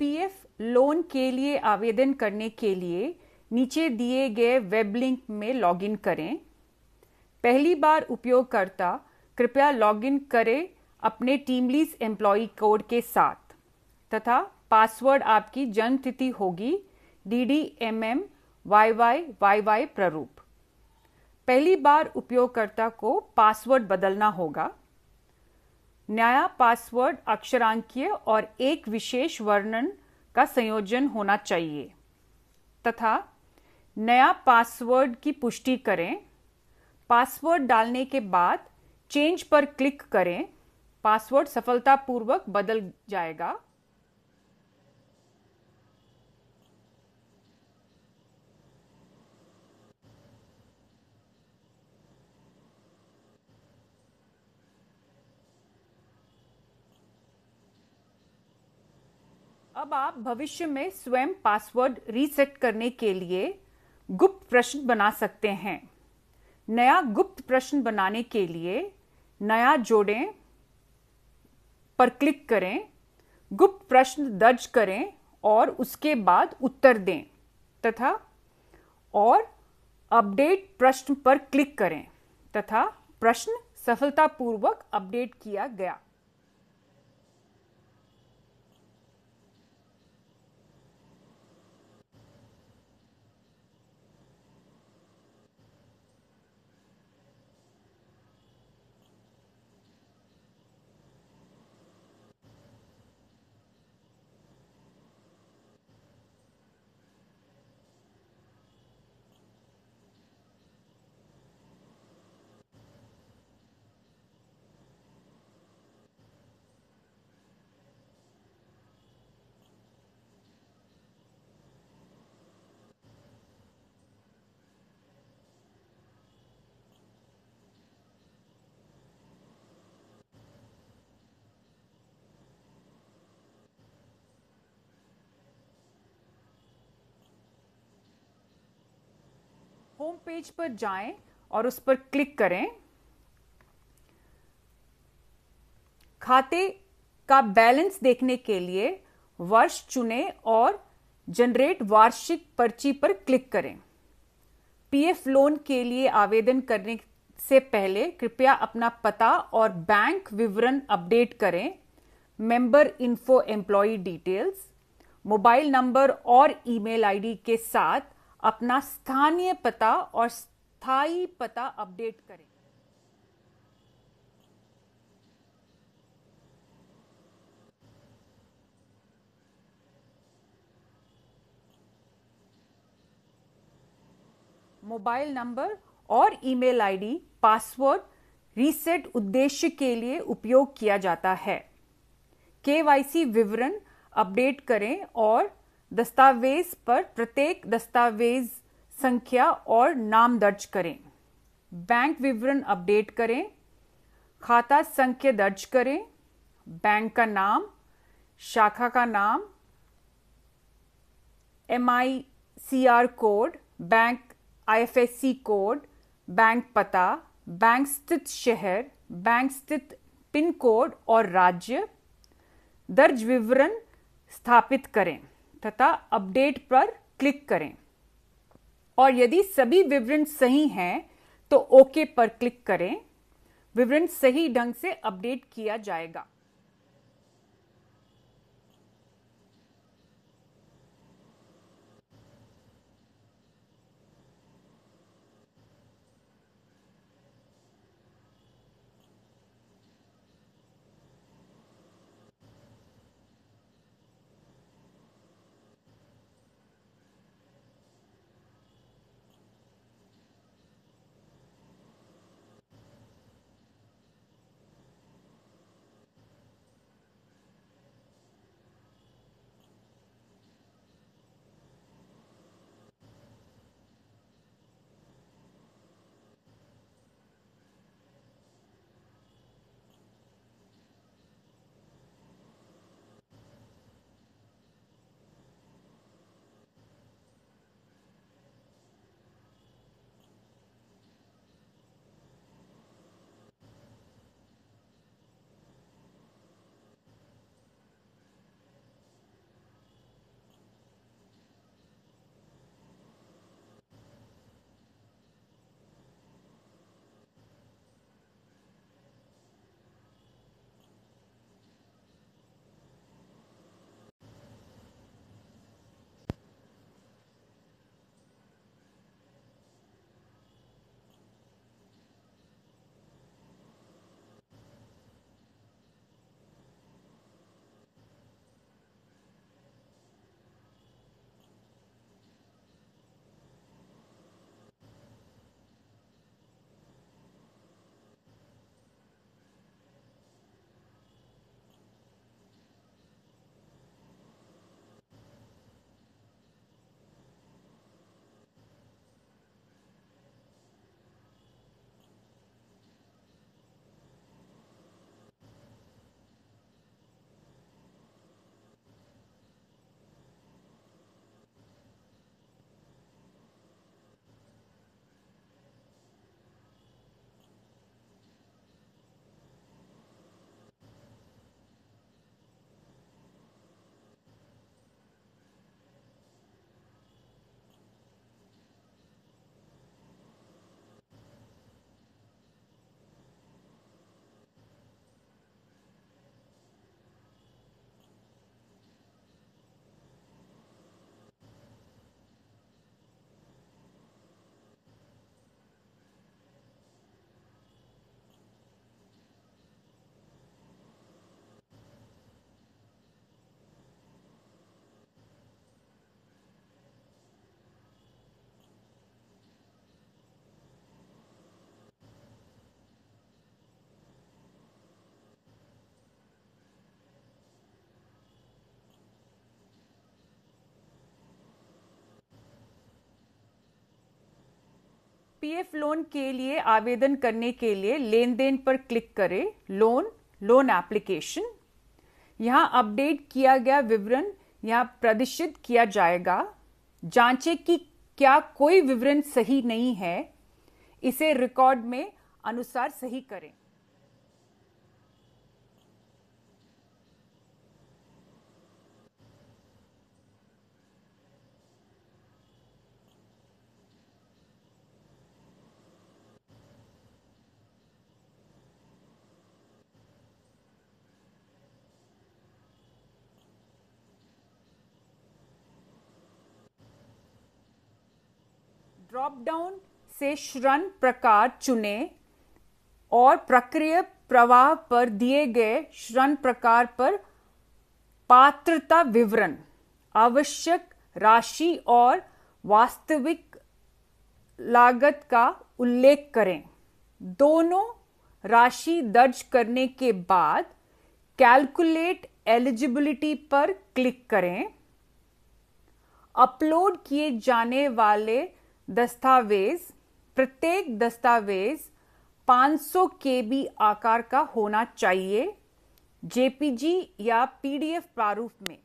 PF loan के लिए आवेदन करने के लिए नीचे दिए गए वेब लिंक में लॉगिन करें पहली बार उपयोगकर्ता कृपया लॉगिन करें अपने टीमलीज एम्प्लॉय कोड के साथ तथा पासवर्ड आपकी जन्म तिथि होगी D D M M Y Y Y Y प्ररूप पहली बार उपयोगकर्ता को पासवर्ड बदलना होगा नया पासवर्ड अक्षरांकीय और एक विशेष वर्णन का संयोजन होना चाहिए तथा नया पासवर्ड की पुष्टि करें पासवर्ड डालने के बाद चेंज पर क्लिक करें पासवर्ड सफलतापूर्वक बदल जाएगा अब आप भविष्य में स्वयं पासवर्ड रीसेट करने के लिए गुप्त प्रश्न बना सकते हैं नया गुप्त प्रश्न बनाने के लिए नया जोड़ें पर क्लिक करें गुप्त प्रश्न दर्ज करें और उसके बाद उत्तर दें तथा और अपडेट प्रश्न पर क्लिक करें तथा प्रश्न सफलतापूर्वक अपडेट किया गया होम पेज पर जाएं और उस पर क्लिक करें खाते का बैलेंस देखने के लिए वर्ष चुने और जनरेट वार्षिक पर्ची पर क्लिक करें पीएफ लोन के लिए आवेदन करने से पहले कृपया अपना पता और बैंक विवरण अपडेट करें member info employ details mobile number और ईमेल आईडी के साथ अपना स्थानीय पता और स्थायी पता अपडेट करें मोबाइल नंबर और ईमेल आईडी पासवर्ड रीसेट उद्देश्य के लिए उपयोग किया जाता है केवाईसी विवरण अपडेट करें और दस्तावेज पर प्रत्येक दस्तावेज संख्या और नाम दर्ज करें बैंक विवरण अपडेट करें खाता संख्या दर्ज करें बैंक का नाम शाखा का नाम M I C R code bank I F S C code bank पता बैंक स्थित शहर बैंक स्थित पिन कोड और राज्य दर्ज विवरण स्थापित करें तथा अपडेट पर क्लिक करें और यदि सभी विवरण सही हैं तो ओके पर क्लिक करें विवरण सही ढंग से अपडेट किया जाएगा पीएफ लोन के लिए आवेदन करने के लिए लेन देन पर क्लिक करें लोन लोन एप्लीकेशन यहां अपडेट किया गया विवरण यहां प्रदर्शित किया जाएगा जांचें कि क्या कोई विवरण सही नहीं है इसे रिकॉर्ड में अनुसार सही करें ड्रॉप डाउन से श्रण प्रकार चुने और प्रक्रिया प्रवाह पर दिए गए श्रण प्रकार पर पात्रता विवरण आवश्यक राशि और वास्तविक लागत का उल्लेख करें दोनों राशि दर्ज करने के बाद कैलकुलेट एलिजिबिलिटी पर क्लिक करें अपलोड किए जाने वाले दस्तावेज प्रत्येक दस्तावेज 500 केबी आकार का होना चाहिए जेपीजी या पीडीएफ प्रारूप में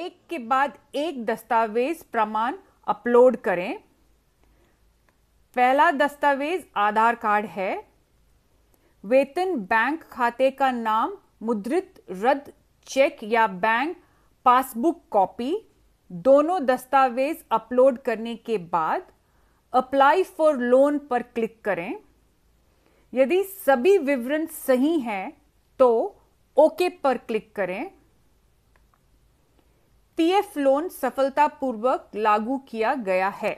एक के बाद एक दस्तावेज प्रमाण अपलोड करें पहला दस्तावेज आधार कार्ड है वेतन बैंक खाते का नाम मुद्रित रद्द चेक या बैंक पासबुक कॉपी दोनों दस्तावेज अपलोड करने के बाद अप्लाई फॉर लोन पर क्लिक करें यदि सभी विवरण सही हैं तो ओके पर क्लिक करें पीएफ लोन सफलतापूर्वक लागू किया गया है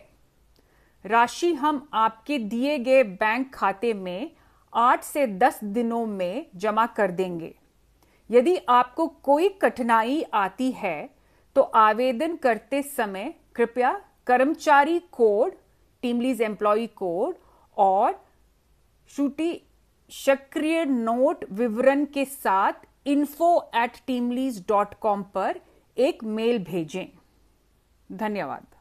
राशि हम आपके दिए गए बैंक खाते में आठ से दस दिनों में जमा कर देंगे यदि आपको कोई कठिनाई आती है तो आवेदन करते समय कृपया कर्मचारी कोड टीमलीज एम्प्लॉय कोड और श्रुति सक्रिय नोट विवरण के साथ info at TeamLease dot com पर एक मेल भेजें धन्यवाद